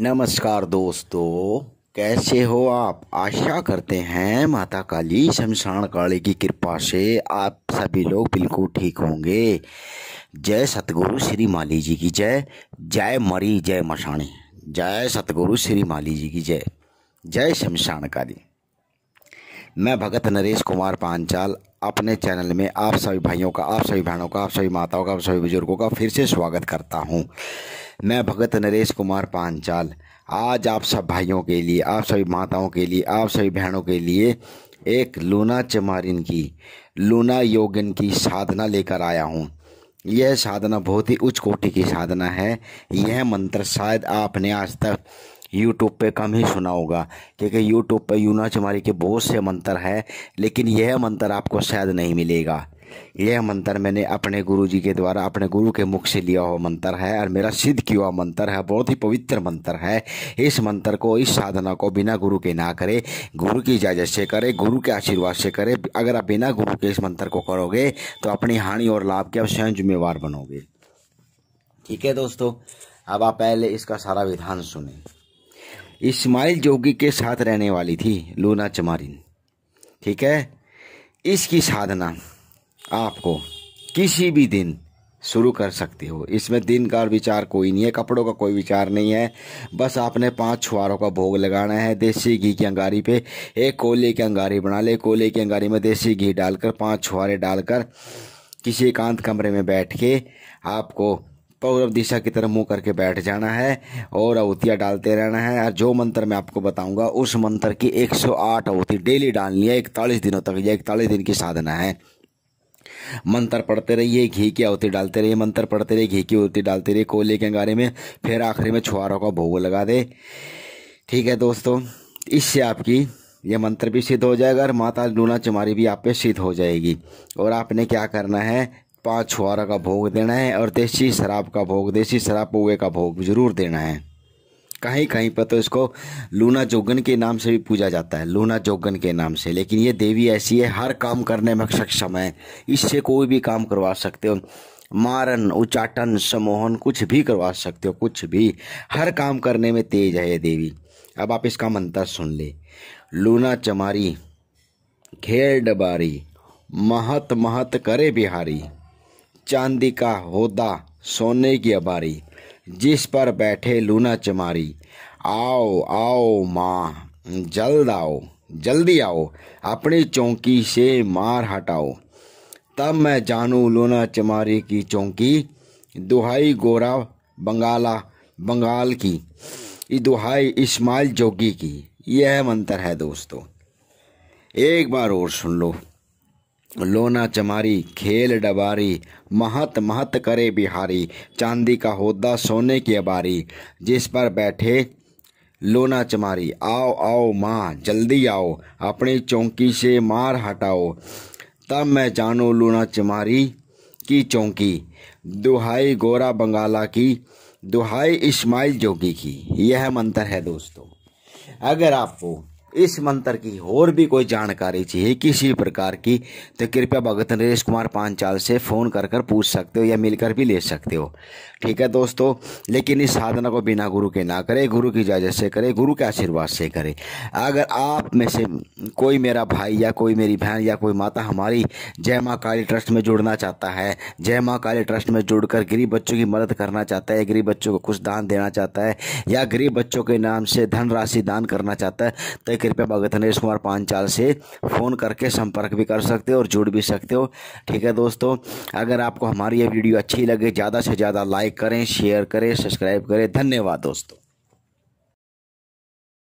नमस्कार दोस्तों कैसे हो आप आशा करते हैं माता काली शमशान काली की कृपा से आप सभी लोग बिल्कुल ठीक होंगे जय सतगुरु श्री माली जी की जय जय मरी जय मशाणी जय सतगुरु श्री माली जी की जय जय शमशान काली मैं भगत नरेश कुमार पांचाल अपने चैनल में आप सभी भाइयों का आप सभी बहनों का आप सभी माताओं का आप सभी बुजुर्गों का फिर से स्वागत करता हूं मैं भगत नरेश कुमार पांचाल आज आप सब भाइयों के लिए आप सभी माताओं के लिए आप सभी बहनों के लिए एक लूना चमारिन की लूना योगिन की साधना लेकर आया हूँ यह साधना बहुत ही उच्च कोटि की साधना है यह मंत्र शायद आपने आज तक यूट्यूब पे कम ही सुना होगा क्योंकि यूट्यूब पे यूना चमारी के बहुत से मंत्र हैं लेकिन यह मंत्र आपको शायद नहीं मिलेगा यह मंत्र मैंने अपने गुरु जी के द्वारा अपने गुरु के मुख से लिया हुआ मंत्र है और मेरा सिद्ध किया हुआ मंत्र है बहुत ही पवित्र मंत्र है इस मंत्र को इस साधना को बिना गुरु के ना करे गुरु की इजाज़त से करे गुरु के आशीर्वाद से करे अगर आप बिना गुरु के इस मंत्र को करोगे तो अपनी हानि और लाभ के आप स्वयं जिम्मेवार बनोगे ठीक है दोस्तों अब आप पहले इसका सारा विधान सुने इस्माइल जोगी के साथ रहने वाली थी लूना चमारिन ठीक है इसकी साधना आपको किसी भी दिन शुरू कर सकते हो इसमें दिन का विचार कोई नहीं है कपड़ों का कोई विचार नहीं है बस आपने पांच छुआरों का भोग लगाना है देसी घी की अंगारी पे एक कोले की अंगारी बना ले कोले की अंगारी में देसी घी डालकर पांच छुआरे डालकर किसी एकांत कमरे में बैठ के आपको पौरव दिशा की तरफ मुंह करके बैठ जाना है और आहुतियाँ डालते रहना है और जो मंत्र मैं आपको बताऊंगा उस मंत्र की 108 सौ डेली डालनी है इकतालीस दिनों तक यह इकतालीस दिन की साधना है मंत्र पढ़ते रहिए घी की अवती डालते रहिए मंत्र पढ़ते रहिए घी की अवती डालते रहिए कोयले के अंगारे में फिर आखिरी में छुआरों का भोग लगा दे ठीक है दोस्तों इससे आपकी यह मंत्र भी सिद्ध हो जाएगा और माता लूना चुमारी भी आप पे सिद्ध हो जाएगी और आपने क्या करना है पाँच छुआरा का भोग देना है और देसी शराब का भोग देसी शराब पौवे का भोग जरूर देना है कहीं कहीं पर तो इसको लूना जोगन के नाम से भी पूजा जाता है लूना जोगन के नाम से लेकिन ये देवी ऐसी है हर काम करने में सक्षम है इससे कोई भी काम करवा सकते हो मारन उचाटन समोहन कुछ भी करवा सकते हो कुछ भी हर काम करने में तेज है ये देवी अब आप इसका मंत्र सुन ले लूना चमारी घेर डबारी महत महत करे बिहारी चांदी का होदा सोने की अबारी जिस पर बैठे लूना चमारी आओ आओ माँ जल्द आओ जल्दी आओ अपनी चौकी से मार हटाओ तब मैं जानू लूना चमारी की चौंकी दुहाई गोरा बंगाला बंगाल की दुहाई इस्माइल जोगी की यह मंत्र है दोस्तों एक बार और सुन लो लोना चमारी खेल डबारी महत महत करे बिहारी चांदी का होदा सोने की अबारी जिस पर बैठे लोना चमारी आओ आओ माँ जल्दी आओ अपनी चौंकी से मार हटाओ तब मैं जानू लोना चमारी की चौंकी दुहाई गोरा बंगाला की दुहाई इस्माइल जोगी की यह मंत्र है दोस्तों अगर आपको इस मंत्र की और भी कोई जानकारी चाहिए किसी प्रकार की तो कृपया भगत नरेश कुमार पांचाल से फ़ोन कर कर पूछ सकते हो या मिलकर भी ले सकते हो ठीक है दोस्तों लेकिन इस साधना को बिना गुरु के ना करें गुरु की इजाज़त से करें गुरु के आशीर्वाद से करें अगर आप में से कोई मेरा भाई या कोई मेरी बहन या कोई माता हमारी जय माँ काली ट्रस्ट में जुड़ना चाहता है जय माँ काली ट्रस्ट में जुड़कर गरीब बच्चों की मदद करना चाहता है गरीब बच्चों को कुछ दान देना चाहता है या गरीब बच्चों के नाम से धनराशि दान करना चाहता है तो कृपया भगत नरेश कुमार पांचाल से फ़ोन करके संपर्क भी कर सकते हो और जुड़ भी सकते हो ठीक है दोस्तों अगर आपको हमारी ये वीडियो अच्छी लगे ज़्यादा से ज़्यादा लाइक करें शेयर करें सब्सक्राइब करें धन्यवाद दोस्तों